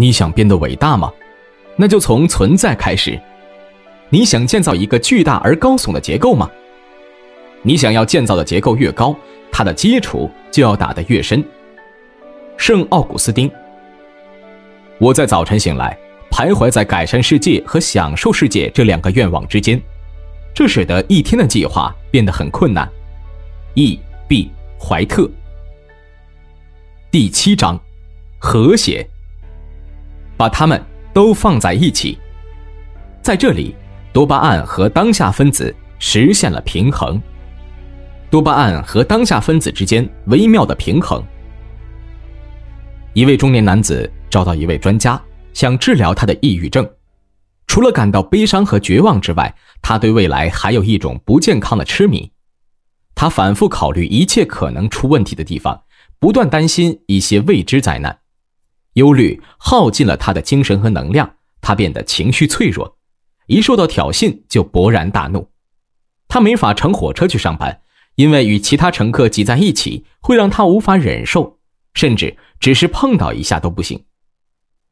你想变得伟大吗？那就从存在开始。你想建造一个巨大而高耸的结构吗？你想要建造的结构越高，它的基础就要打得越深。圣奥古斯丁，我在早晨醒来，徘徊在改善世界和享受世界这两个愿望之间，这使得一天的计划变得很困难。E.B. 怀特，第七章，和谐。把它们都放在一起，在这里，多巴胺和当下分子实现了平衡。多巴胺和当下分子之间微妙的平衡。一位中年男子找到一位专家，想治疗他的抑郁症。除了感到悲伤和绝望之外，他对未来还有一种不健康的痴迷。他反复考虑一切可能出问题的地方，不断担心一些未知灾难。忧虑耗尽了他的精神和能量，他变得情绪脆弱，一受到挑衅就勃然大怒。他没法乘火车去上班，因为与其他乘客挤在一起会让他无法忍受，甚至只是碰到一下都不行。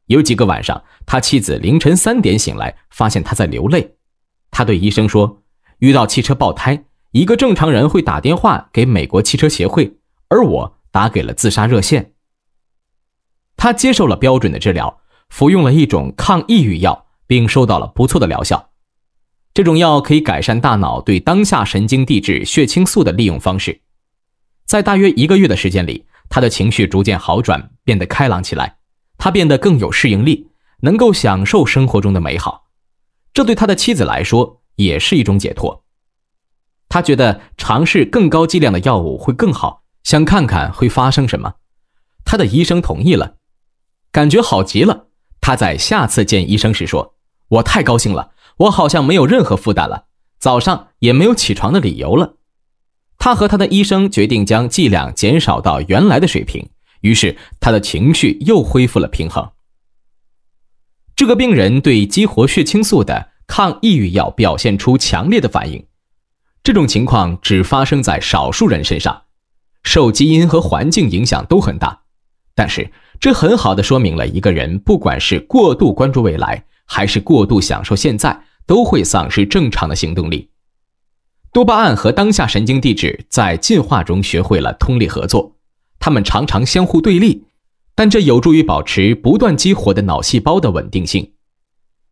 有几个晚上，他妻子凌晨三点醒来，发现他在流泪。他对医生说：“遇到汽车爆胎，一个正常人会打电话给美国汽车协会，而我打给了自杀热线。”他接受了标准的治疗，服用了一种抗抑郁药，并收到了不错的疗效。这种药可以改善大脑对当下神经递质血清素的利用方式。在大约一个月的时间里，他的情绪逐渐好转，变得开朗起来。他变得更有适应力，能够享受生活中的美好。这对他的妻子来说也是一种解脱。他觉得尝试更高剂量的药物会更好，想看看会发生什么。他的医生同意了。感觉好极了。他在下次见医生时说：“我太高兴了，我好像没有任何负担了，早上也没有起床的理由了。”他和他的医生决定将剂量减少到原来的水平，于是他的情绪又恢复了平衡。这个病人对激活血清素的抗抑郁药表现出强烈的反应，这种情况只发生在少数人身上，受基因和环境影响都很大，但是。这很好的说明了一个人，不管是过度关注未来，还是过度享受现在，都会丧失正常的行动力。多巴胺和当下神经递质在进化中学会了通力合作，他们常常相互对立，但这有助于保持不断激活的脑细胞的稳定性。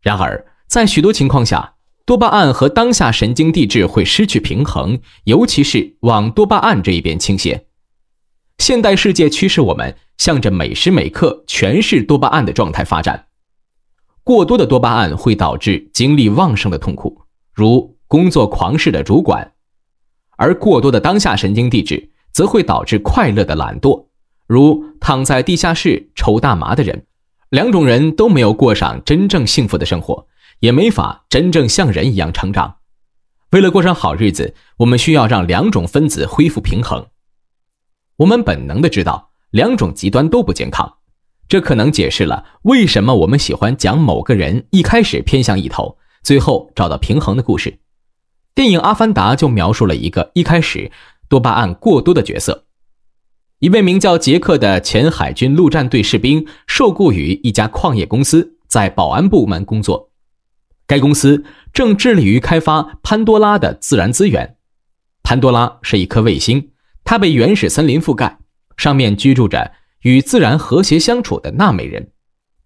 然而，在许多情况下，多巴胺和当下神经递质会失去平衡，尤其是往多巴胺这一边倾斜。现代世界驱使我们。向着每时每刻全是多巴胺的状态发展，过多的多巴胺会导致精力旺盛的痛苦，如工作狂似的主管；而过多的当下神经递质则会导致快乐的懒惰，如躺在地下室抽大麻的人。两种人都没有过上真正幸福的生活，也没法真正像人一样成长。为了过上好日子，我们需要让两种分子恢复平衡。我们本能的知道。两种极端都不健康，这可能解释了为什么我们喜欢讲某个人一开始偏向一头，最后找到平衡的故事。电影《阿凡达》就描述了一个一开始多巴胺过多的角色。一位名叫杰克的前海军陆战队士兵，受雇于一家矿业公司，在保安部门工作。该公司正致力于开发潘多拉的自然资源。潘多拉是一颗卫星，它被原始森林覆盖。上面居住着与自然和谐相处的纳美人，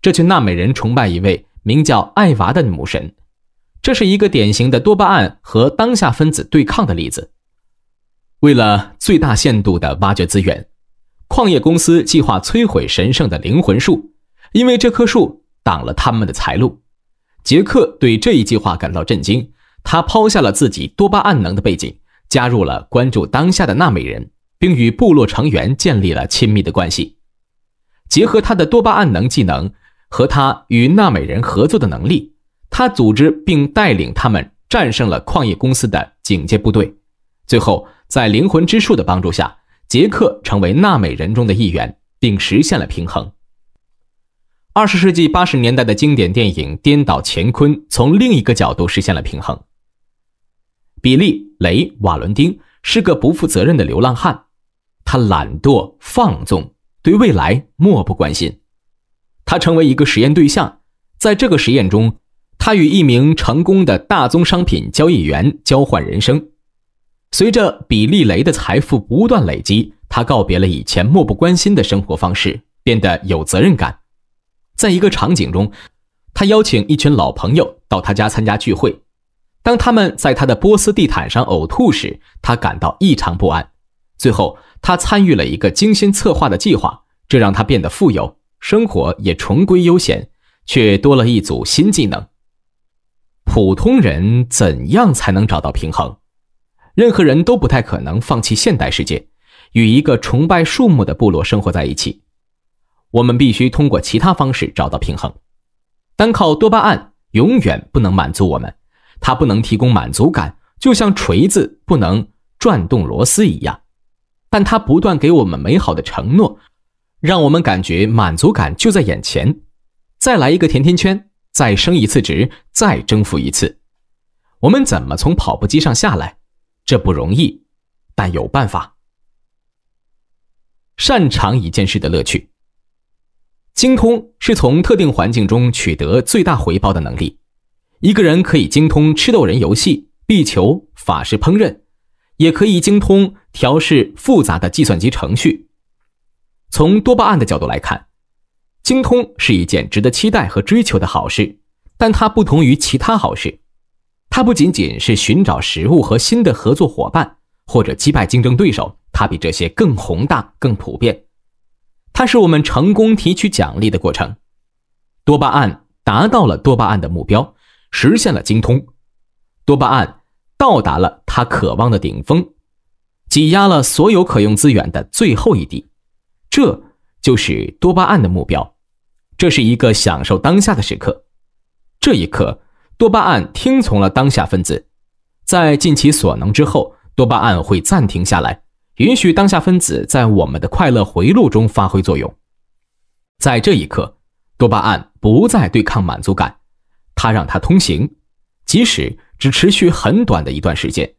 这群纳美人崇拜一位名叫艾娃的母神。这是一个典型的多巴胺和当下分子对抗的例子。为了最大限度地挖掘资源，矿业公司计划摧毁神圣的灵魂树，因为这棵树挡了他们的财路。杰克对这一计划感到震惊，他抛下了自己多巴胺能的背景，加入了关注当下的纳美人。并与部落成员建立了亲密的关系，结合他的多巴胺能技能和他与纳美人合作的能力，他组织并带领他们战胜了矿业公司的警戒部队。最后，在灵魂之树的帮助下，杰克成为纳美人中的一员，并实现了平衡。二十世纪八十年代的经典电影《颠倒乾坤》从另一个角度实现了平衡。比利·雷·瓦伦丁是个不负责任的流浪汉。他懒惰放纵，对未来漠不关心。他成为一个实验对象，在这个实验中，他与一名成功的大宗商品交易员交换人生。随着比利雷的财富不断累积，他告别了以前漠不关心的生活方式，变得有责任感。在一个场景中，他邀请一群老朋友到他家参加聚会。当他们在他的波斯地毯上呕吐时，他感到异常不安。最后，他参与了一个精心策划的计划，这让他变得富有，生活也重归悠闲，却多了一组新技能。普通人怎样才能找到平衡？任何人都不太可能放弃现代世界，与一个崇拜树木的部落生活在一起。我们必须通过其他方式找到平衡。单靠多巴胺永远不能满足我们，它不能提供满足感，就像锤子不能转动螺丝一样。但他不断给我们美好的承诺，让我们感觉满足感就在眼前。再来一个甜甜圈，再升一次职，再征服一次。我们怎么从跑步机上下来？这不容易，但有办法。擅长一件事的乐趣，精通是从特定环境中取得最大回报的能力。一个人可以精通吃豆人游戏、壁球、法式烹饪。也可以精通调试复杂的计算机程序。从多巴胺的角度来看，精通是一件值得期待和追求的好事。但它不同于其他好事，它不仅仅是寻找食物和新的合作伙伴或者击败竞争对手，它比这些更宏大、更普遍。它是我们成功提取奖励的过程。多巴胺达到了多巴胺的目标，实现了精通。多巴胺。到达了他渴望的顶峰，挤压了所有可用资源的最后一滴，这就是多巴胺的目标。这是一个享受当下的时刻。这一刻，多巴胺听从了当下分子，在尽其所能之后，多巴胺会暂停下来，允许当下分子在我们的快乐回路中发挥作用。在这一刻，多巴胺不再对抗满足感，它让它通行，即使。只持续很短的一段时间。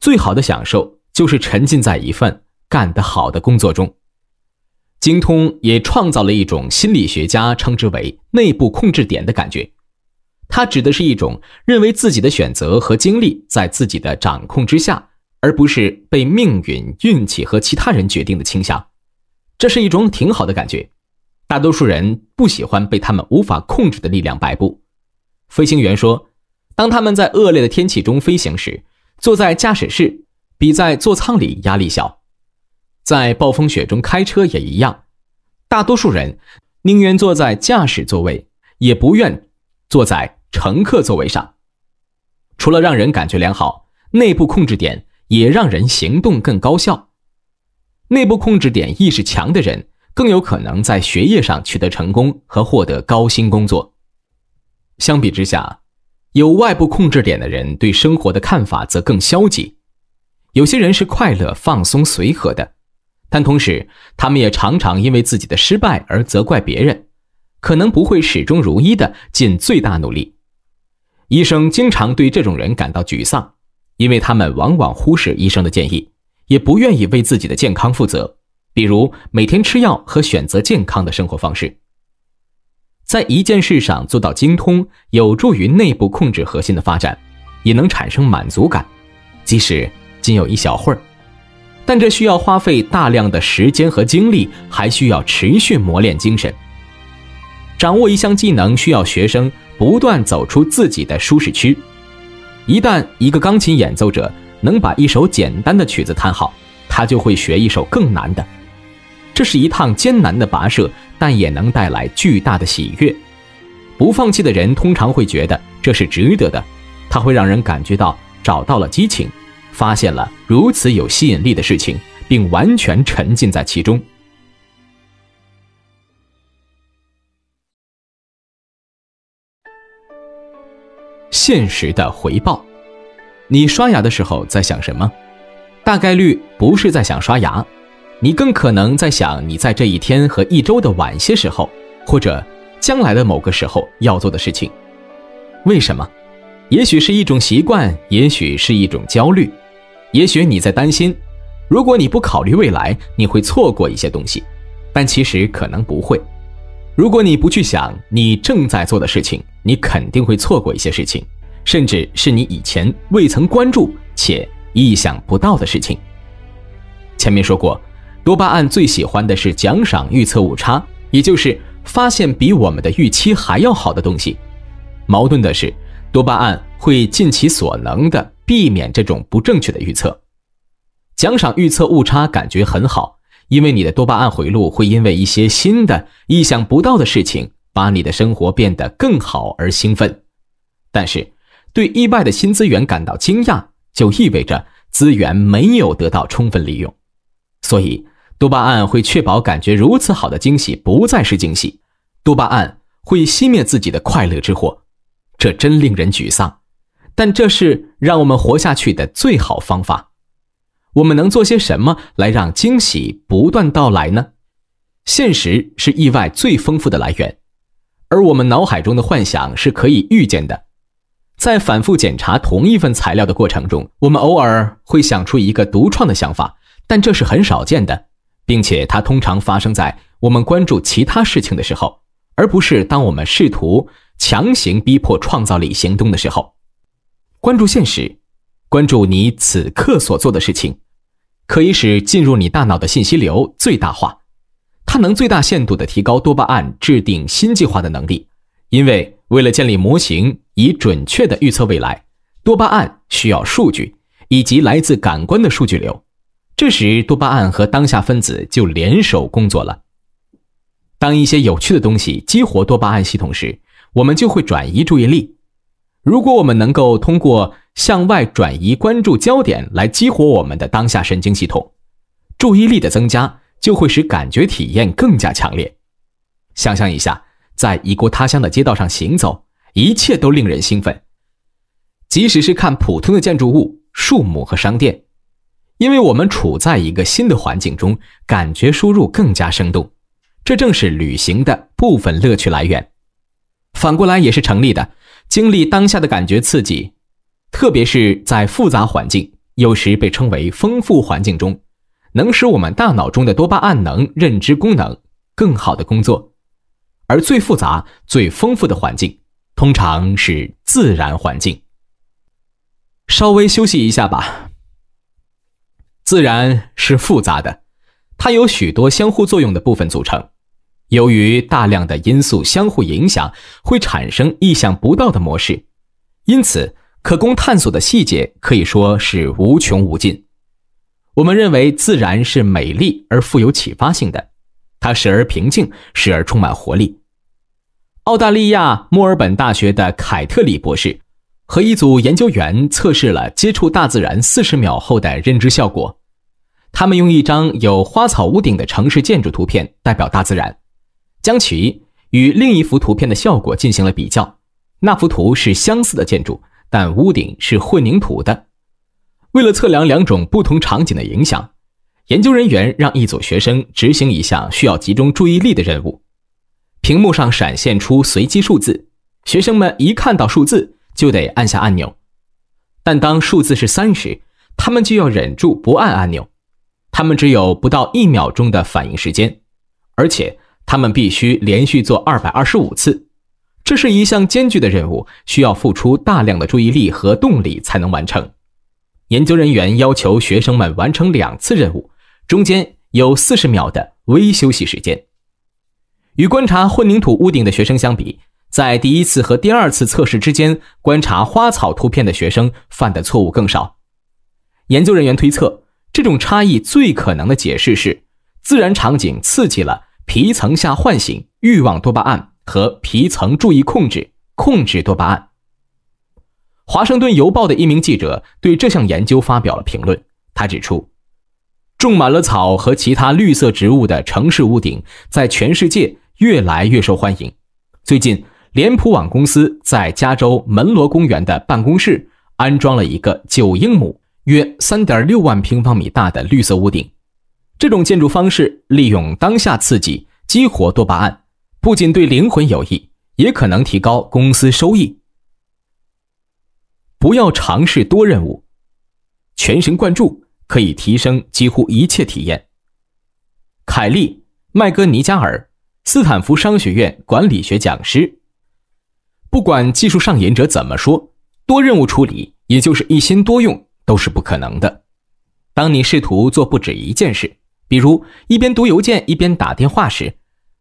最好的享受就是沉浸在一份干得好的工作中。精通也创造了一种心理学家称之为“内部控制点”的感觉。它指的是一种认为自己的选择和经历在自己的掌控之下，而不是被命运、运气和其他人决定的倾向。这是一种挺好的感觉。大多数人不喜欢被他们无法控制的力量摆布。飞行员说。当他们在恶劣的天气中飞行时，坐在驾驶室比在座舱里压力小。在暴风雪中开车也一样。大多数人宁愿坐在驾驶座位，也不愿坐在乘客座位上。除了让人感觉良好，内部控制点也让人行动更高效。内部控制点意识强的人，更有可能在学业上取得成功和获得高薪工作。相比之下。有外部控制点的人对生活的看法则更消极。有些人是快乐、放松、随和的，但同时，他们也常常因为自己的失败而责怪别人，可能不会始终如一的尽最大努力。医生经常对这种人感到沮丧，因为他们往往忽视医生的建议，也不愿意为自己的健康负责，比如每天吃药和选择健康的生活方式。在一件事上做到精通，有助于内部控制核心的发展，也能产生满足感，即使仅有一小会儿。但这需要花费大量的时间和精力，还需要持续磨练精神。掌握一项技能需要学生不断走出自己的舒适区。一旦一个钢琴演奏者能把一首简单的曲子弹好，他就会学一首更难的。这是一趟艰难的跋涉，但也能带来巨大的喜悦。不放弃的人通常会觉得这是值得的，它会让人感觉到找到了激情，发现了如此有吸引力的事情，并完全沉浸在其中。现实的回报，你刷牙的时候在想什么？大概率不是在想刷牙。你更可能在想你在这一天和一周的晚些时候，或者将来的某个时候要做的事情。为什么？也许是一种习惯，也许是一种焦虑，也许你在担心。如果你不考虑未来，你会错过一些东西，但其实可能不会。如果你不去想你正在做的事情，你肯定会错过一些事情，甚至是你以前未曾关注且意想不到的事情。前面说过。多巴胺最喜欢的是奖赏预测误差，也就是发现比我们的预期还要好的东西。矛盾的是，多巴胺会尽其所能地避免这种不正确的预测。奖赏预测误差感觉很好，因为你的多巴胺回路会因为一些新的、意想不到的事情，把你的生活变得更好而兴奋。但是，对意外的新资源感到惊讶，就意味着资源没有得到充分利用，所以。多巴胺会确保感觉如此好的惊喜不再是惊喜，多巴胺会熄灭自己的快乐之火，这真令人沮丧，但这是让我们活下去的最好方法。我们能做些什么来让惊喜不断到来呢？现实是意外最丰富的来源，而我们脑海中的幻想是可以预见的。在反复检查同一份材料的过程中，我们偶尔会想出一个独创的想法，但这是很少见的。并且它通常发生在我们关注其他事情的时候，而不是当我们试图强行逼迫创造力行动的时候。关注现实，关注你此刻所做的事情，可以使进入你大脑的信息流最大化。它能最大限度的提高多巴胺制定新计划的能力，因为为了建立模型以准确的预测未来，多巴胺需要数据以及来自感官的数据流。这时，多巴胺和当下分子就联手工作了。当一些有趣的东西激活多巴胺系统时，我们就会转移注意力。如果我们能够通过向外转移关注焦点来激活我们的当下神经系统，注意力的增加就会使感觉体验更加强烈。想象一下，在异国他乡的街道上行走，一切都令人兴奋，即使是看普通的建筑物、树木和商店。因为我们处在一个新的环境中，感觉输入更加生动，这正是旅行的部分乐趣来源。反过来也是成立的，经历当下的感觉刺激，特别是在复杂环境，有时被称为丰富环境中，能使我们大脑中的多巴胺能认知功能更好的工作。而最复杂、最丰富的环境，通常是自然环境。稍微休息一下吧。自然是复杂的，它由许多相互作用的部分组成。由于大量的因素相互影响，会产生意想不到的模式。因此，可供探索的细节可以说是无穷无尽。我们认为自然是美丽而富有启发性的，它时而平静，时而充满活力。澳大利亚墨尔本大学的凯特里博士和一组研究员测试了接触大自然四十秒后的认知效果。他们用一张有花草屋顶的城市建筑图片代表大自然，将其与另一幅图片的效果进行了比较。那幅图是相似的建筑，但屋顶是混凝土的。为了测量两种不同场景的影响，研究人员让一组学生执行一项需要集中注意力的任务。屏幕上闪现出随机数字，学生们一看到数字就得按下按钮，但当数字是三时，他们就要忍住不按按钮。他们只有不到一秒钟的反应时间，而且他们必须连续做二百二十五次，这是一项艰巨的任务，需要付出大量的注意力和动力才能完成。研究人员要求学生们完成两次任务，中间有四十秒的微休息时间。与观察混凝土屋顶的学生相比，在第一次和第二次测试之间观察花草图片的学生犯的错误更少。研究人员推测。这种差异最可能的解释是，自然场景刺激了皮层下唤醒欲望多巴胺和皮层注意控制控制多巴胺。华盛顿邮报的一名记者对这项研究发表了评论，他指出，种满了草和其他绿色植物的城市屋顶在全世界越来越受欢迎。最近，脸谱网公司在加州门罗公园的办公室安装了一个九英亩。约三点六万平方米大的绿色屋顶，这种建筑方式利用当下刺激激活多巴胺，不仅对灵魂有益，也可能提高公司收益。不要尝试多任务，全神贯注可以提升几乎一切体验。凯利麦格尼加尔，斯坦福商学院管理学讲师，不管技术上瘾者怎么说，多任务处理也就是一心多用。都是不可能的。当你试图做不止一件事，比如一边读邮件一边打电话时，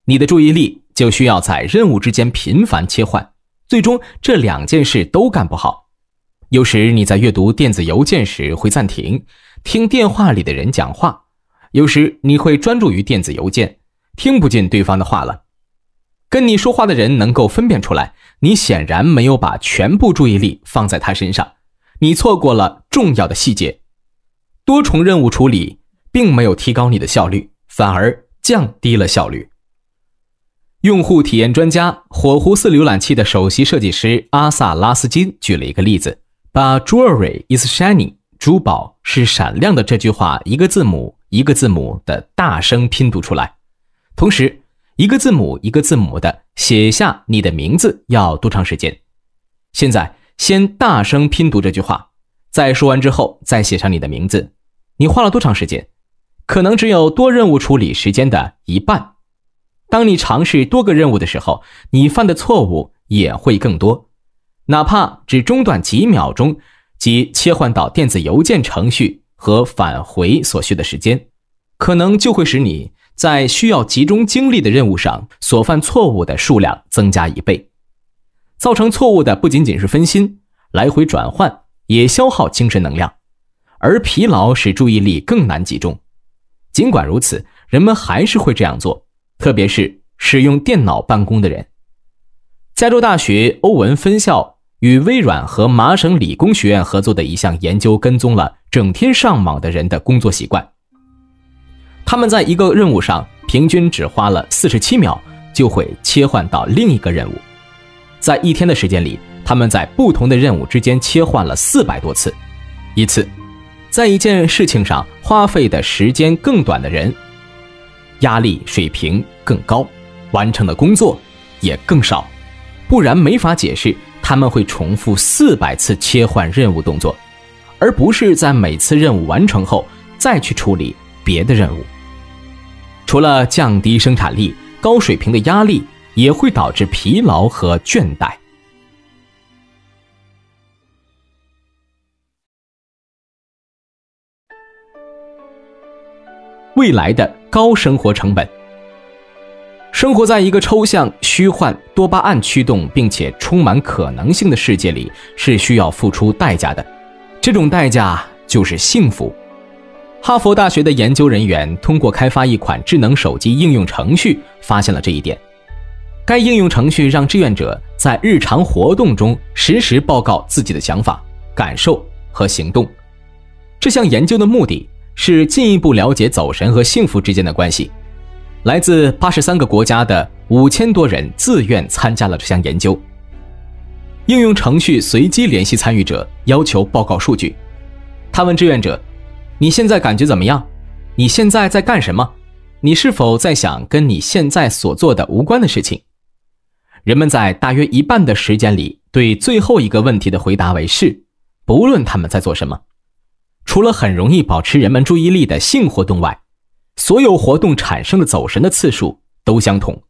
你的注意力就需要在任务之间频繁切换，最终这两件事都干不好。有时你在阅读电子邮件时会暂停听电话里的人讲话，有时你会专注于电子邮件，听不进对方的话了。跟你说话的人能够分辨出来，你显然没有把全部注意力放在他身上。你错过了重要的细节，多重任务处理并没有提高你的效率，反而降低了效率。用户体验专家火狐四浏览器的首席设计师阿萨拉斯金举了一个例子，把 “Jewelry is s h i n i n g 珠宝是闪亮的）这句话一个字母一个字母的大声拼读出来，同时一个字母一个字母的写下你的名字要多长时间？现在。先大声拼读这句话，在说完之后再写上你的名字。你花了多长时间？可能只有多任务处理时间的一半。当你尝试多个任务的时候，你犯的错误也会更多。哪怕只中断几秒钟，即切换到电子邮件程序和返回所需的时间，可能就会使你在需要集中精力的任务上所犯错误的数量增加一倍。造成错误的不仅仅是分心，来回转换也消耗精神能量，而疲劳使注意力更难集中。尽管如此，人们还是会这样做，特别是使用电脑办公的人。加州大学欧文分校与微软和麻省理工学院合作的一项研究，跟踪了整天上网的人的工作习惯。他们在一个任务上平均只花了四十七秒，就会切换到另一个任务。在一天的时间里，他们在不同的任务之间切换了四百多次。一次，在一件事情上花费的时间更短的人，压力水平更高，完成的工作也更少。不然没法解释他们会重复四百次切换任务动作，而不是在每次任务完成后再去处理别的任务。除了降低生产力，高水平的压力。也会导致疲劳和倦怠。未来的高生活成本，生活在一个抽象、虚幻、多巴胺驱动并且充满可能性的世界里，是需要付出代价的。这种代价就是幸福。哈佛大学的研究人员通过开发一款智能手机应用程序，发现了这一点。该应用程序让志愿者在日常活动中实时报告自己的想法、感受和行动。这项研究的目的是进一步了解走神和幸福之间的关系。来自八十三个国家的五千多人自愿参加了这项研究。应用程序随机联系参与者，要求报告数据。他问志愿者：“你现在感觉怎么样？你现在在干什么？你是否在想跟你现在所做的无关的事情？”人们在大约一半的时间里，对最后一个问题的回答为是，不论他们在做什么，除了很容易保持人们注意力的性活动外，所有活动产生的走神的次数都相同。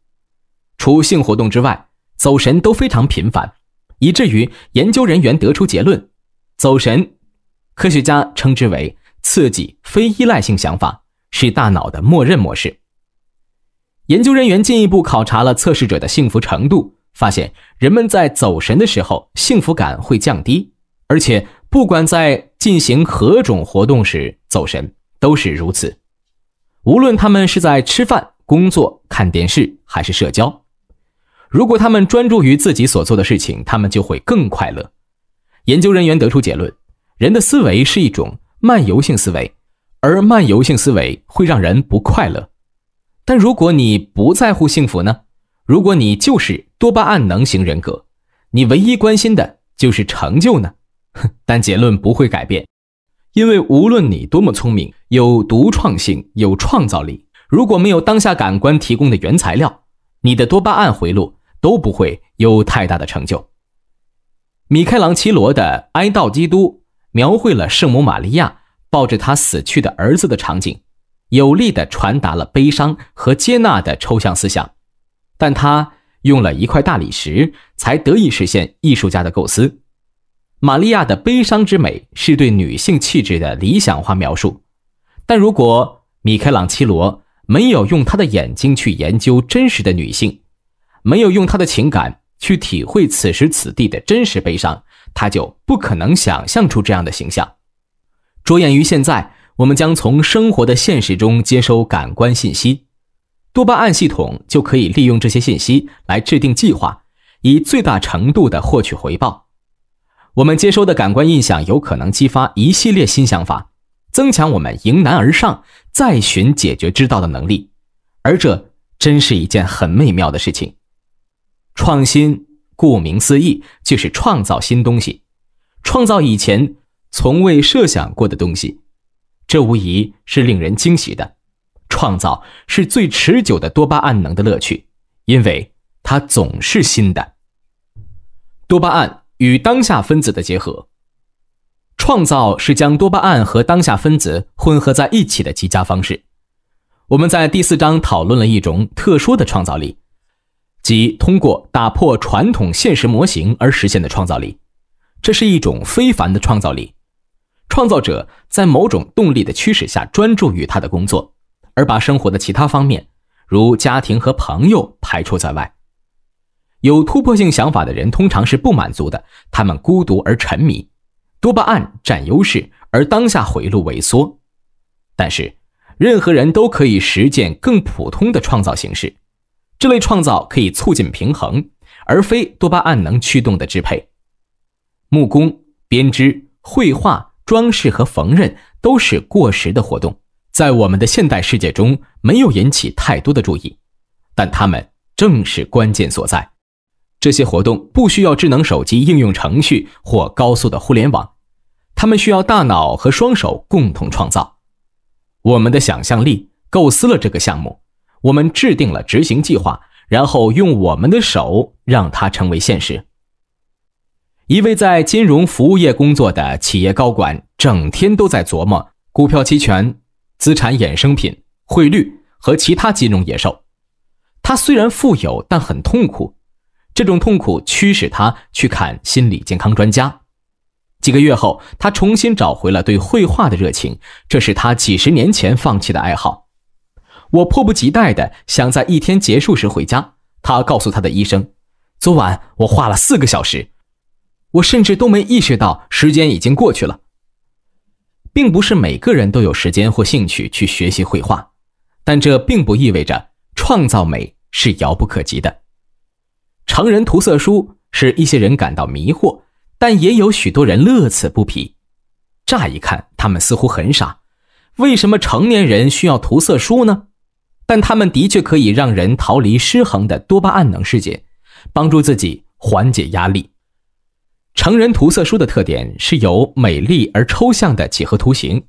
除性活动之外，走神都非常频繁，以至于研究人员得出结论：走神，科学家称之为刺激非依赖性想法，是大脑的默认模式。研究人员进一步考察了测试者的幸福程度，发现人们在走神的时候幸福感会降低，而且不管在进行何种活动时走神都是如此。无论他们是在吃饭、工作、看电视还是社交，如果他们专注于自己所做的事情，他们就会更快乐。研究人员得出结论：人的思维是一种漫游性思维，而漫游性思维会让人不快乐。但如果你不在乎幸福呢？如果你就是多巴胺能型人格，你唯一关心的就是成就呢？但结论不会改变，因为无论你多么聪明、有独创性、有创造力，如果没有当下感官提供的原材料，你的多巴胺回路都不会有太大的成就。米开朗基罗的《哀悼基督》描绘了圣母玛利亚抱着她死去的儿子的场景。有力地传达了悲伤和接纳的抽象思想，但他用了一块大理石才得以实现艺术家的构思。玛利亚的悲伤之美是对女性气质的理想化描述，但如果米开朗基罗没有用他的眼睛去研究真实的女性，没有用他的情感去体会此时此地的真实悲伤，他就不可能想象出这样的形象。着眼于现在。我们将从生活的现实中接收感官信息，多巴胺系统就可以利用这些信息来制定计划，以最大程度的获取回报。我们接收的感官印象有可能激发一系列新想法，增强我们迎难而上、再寻解决之道的能力，而这真是一件很美妙的事情。创新，顾名思义，就是创造新东西，创造以前从未设想过的东西。这无疑是令人惊喜的。创造是最持久的多巴胺能的乐趣，因为它总是新的。多巴胺与当下分子的结合，创造是将多巴胺和当下分子混合在一起的极佳方式。我们在第四章讨论了一种特殊的创造力，即通过打破传统现实模型而实现的创造力。这是一种非凡的创造力。创造者在某种动力的驱使下专注于他的工作，而把生活的其他方面，如家庭和朋友排除在外。有突破性想法的人通常是不满足的，他们孤独而沉迷，多巴胺占优势，而当下回路萎缩。但是，任何人都可以实践更普通的创造形式，这类创造可以促进平衡，而非多巴胺能驱动的支配。木工、编织、绘画。装饰和缝纫都是过时的活动，在我们的现代世界中没有引起太多的注意，但它们正是关键所在。这些活动不需要智能手机应用程序或高速的互联网，它们需要大脑和双手共同创造。我们的想象力构思了这个项目，我们制定了执行计划，然后用我们的手让它成为现实。一位在金融服务业工作的企业高管，整天都在琢磨股票期权、资产衍生品、汇率和其他金融野兽。他虽然富有，但很痛苦。这种痛苦驱使他去看心理健康专家。几个月后，他重新找回了对绘画的热情，这是他几十年前放弃的爱好。我迫不及待地想在一天结束时回家。他告诉他的医生：“昨晚我画了四个小时。”我甚至都没意识到时间已经过去了。并不是每个人都有时间或兴趣去学习绘画，但这并不意味着创造美是遥不可及的。成人涂色书使一些人感到迷惑，但也有许多人乐此不疲。乍一看，他们似乎很傻，为什么成年人需要涂色书呢？但他们的确可以让人逃离失衡的多巴胺能世界，帮助自己缓解压力。成人涂色书的特点是有美丽而抽象的几何图形，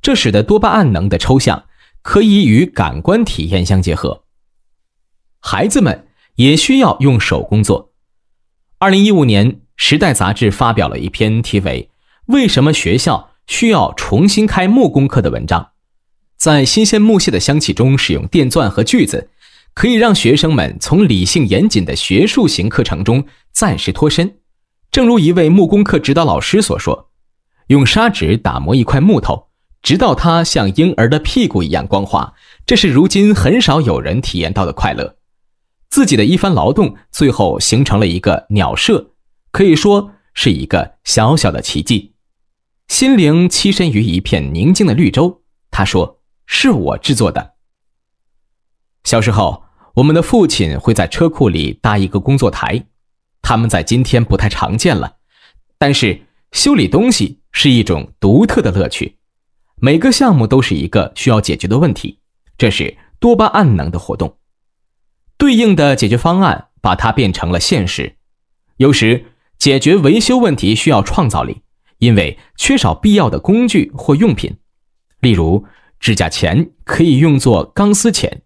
这使得多巴胺能的抽象可以与感官体验相结合。孩子们也需要用手工作。二零一五年，《时代》杂志发表了一篇题为《为什么学校需要重新开木工课》的文章，在新鲜木屑的香气中使用电钻和锯子，可以让学生们从理性严谨的学术型课程中暂时脱身。正如一位木工课指导老师所说：“用砂纸打磨一块木头，直到它像婴儿的屁股一样光滑，这是如今很少有人体验到的快乐。自己的一番劳动，最后形成了一个鸟舍，可以说是一个小小的奇迹。心灵栖身于一片宁静的绿洲。”他说：“是我制作的。小时候，我们的父亲会在车库里搭一个工作台。”他们在今天不太常见了，但是修理东西是一种独特的乐趣。每个项目都是一个需要解决的问题，这是多巴胺能的活动。对应的解决方案把它变成了现实。有时解决维修问题需要创造力，因为缺少必要的工具或用品，例如指甲钳可以用作钢丝钳。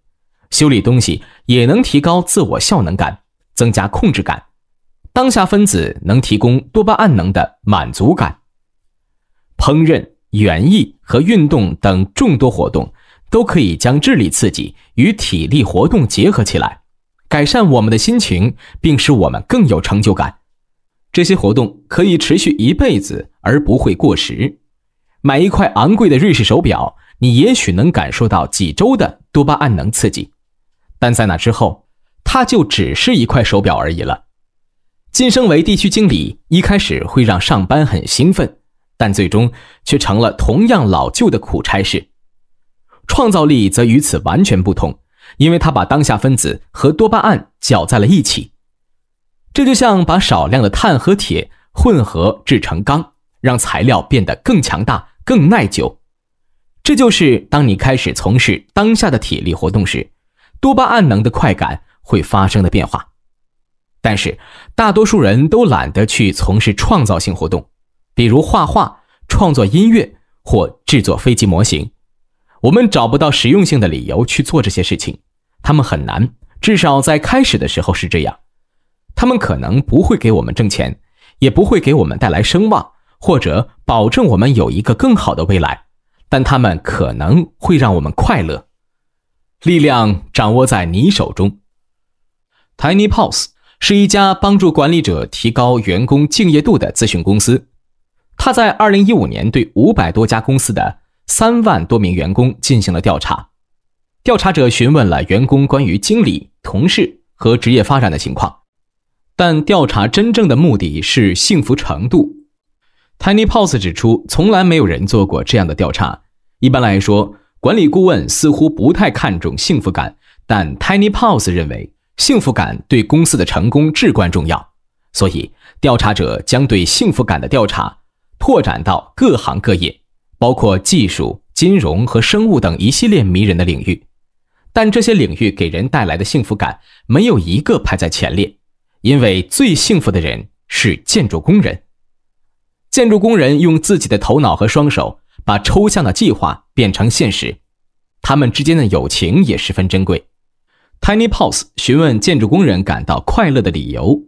修理东西也能提高自我效能感，增加控制感。当下分子能提供多巴胺能的满足感。烹饪、园艺和运动等众多活动都可以将智力刺激与体力活动结合起来，改善我们的心情，并使我们更有成就感。这些活动可以持续一辈子而不会过时。买一块昂贵的瑞士手表，你也许能感受到几周的多巴胺能刺激，但在那之后，它就只是一块手表而已了。晋升为地区经理，一开始会让上班很兴奋，但最终却成了同样老旧的苦差事。创造力则与此完全不同，因为它把当下分子和多巴胺搅在了一起，这就像把少量的碳和铁混合制成钢，让材料变得更强大、更耐久。这就是当你开始从事当下的体力活动时，多巴胺能的快感会发生的变化。但是，大多数人都懒得去从事创造性活动，比如画画、创作音乐或制作飞机模型。我们找不到实用性的理由去做这些事情，他们很难，至少在开始的时候是这样。他们可能不会给我们挣钱，也不会给我们带来声望，或者保证我们有一个更好的未来。但他们可能会让我们快乐。力量掌握在你手中。Tiny pose。是一家帮助管理者提高员工敬业度的咨询公司。他在2015年对500多家公司的3万多名员工进行了调查。调查者询问了员工关于经理、同事和职业发展的情况，但调查真正的目的是幸福程度。Tiny p a l s 指出，从来没有人做过这样的调查。一般来说，管理顾问似乎不太看重幸福感，但 Tiny p a l s 认为。幸福感对公司的成功至关重要，所以调查者将对幸福感的调查拓展到各行各业，包括技术、金融和生物等一系列迷人的领域。但这些领域给人带来的幸福感没有一个排在前列，因为最幸福的人是建筑工人。建筑工人用自己的头脑和双手把抽象的计划变成现实，他们之间的友情也十分珍贵。Tiny Pulse 询问建筑工人感到快乐的理由，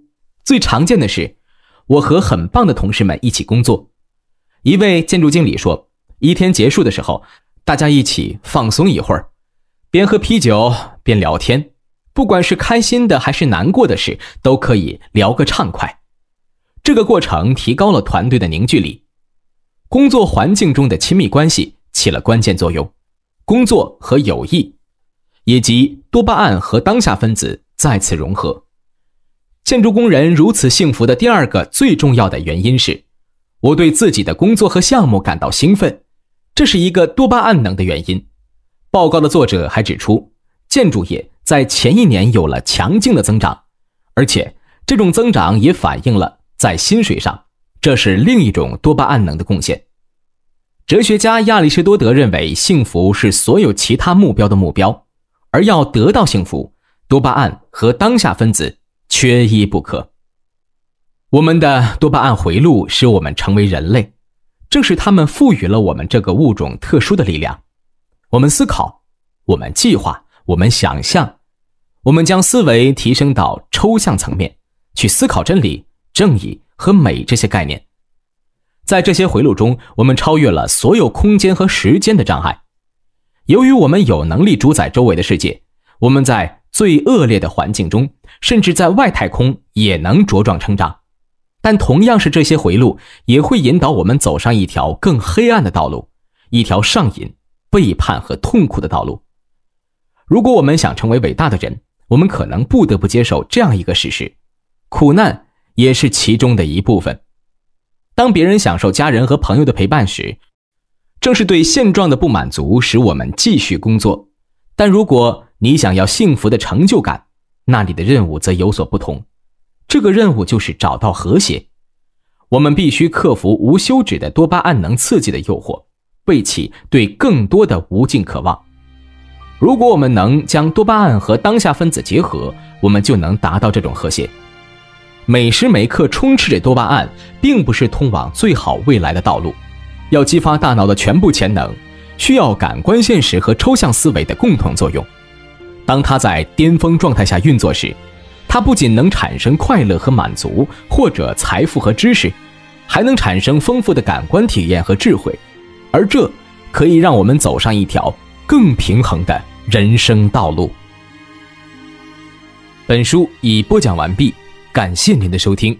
最常见的是，我和很棒的同事们一起工作。一位建筑经理说，一天结束的时候，大家一起放松一会儿，边喝啤酒边聊天，不管是开心的还是难过的事，都可以聊个畅快。这个过程提高了团队的凝聚力，工作环境中的亲密关系起了关键作用，工作和友谊。以及多巴胺和当下分子再次融合。建筑工人如此幸福的第二个最重要的原因是，我对自己的工作和项目感到兴奋，这是一个多巴胺能的原因。报告的作者还指出，建筑业在前一年有了强劲的增长，而且这种增长也反映了在薪水上，这是另一种多巴胺能的贡献。哲学家亚里士多德认为，幸福是所有其他目标的目标。而要得到幸福，多巴胺和当下分子缺一不可。我们的多巴胺回路使我们成为人类，正是他们赋予了我们这个物种特殊的力量。我们思考，我们计划，我们想象，我们将思维提升到抽象层面，去思考真理、正义和美这些概念。在这些回路中，我们超越了所有空间和时间的障碍。由于我们有能力主宰周围的世界，我们在最恶劣的环境中，甚至在外太空也能茁壮成长。但同样是这些回路，也会引导我们走上一条更黑暗的道路，一条上瘾、背叛和痛苦的道路。如果我们想成为伟大的人，我们可能不得不接受这样一个事实：苦难也是其中的一部分。当别人享受家人和朋友的陪伴时，正是对现状的不满足，使我们继续工作。但如果你想要幸福的成就感，那你的任务则有所不同。这个任务就是找到和谐。我们必须克服无休止的多巴胺能刺激的诱惑，背起对更多的无尽渴望。如果我们能将多巴胺和当下分子结合，我们就能达到这种和谐。每时每刻充斥着多巴胺，并不是通往最好未来的道路。要激发大脑的全部潜能，需要感官现实和抽象思维的共同作用。当它在巅峰状态下运作时，它不仅能产生快乐和满足，或者财富和知识，还能产生丰富的感官体验和智慧，而这可以让我们走上一条更平衡的人生道路。本书已播讲完毕，感谢您的收听。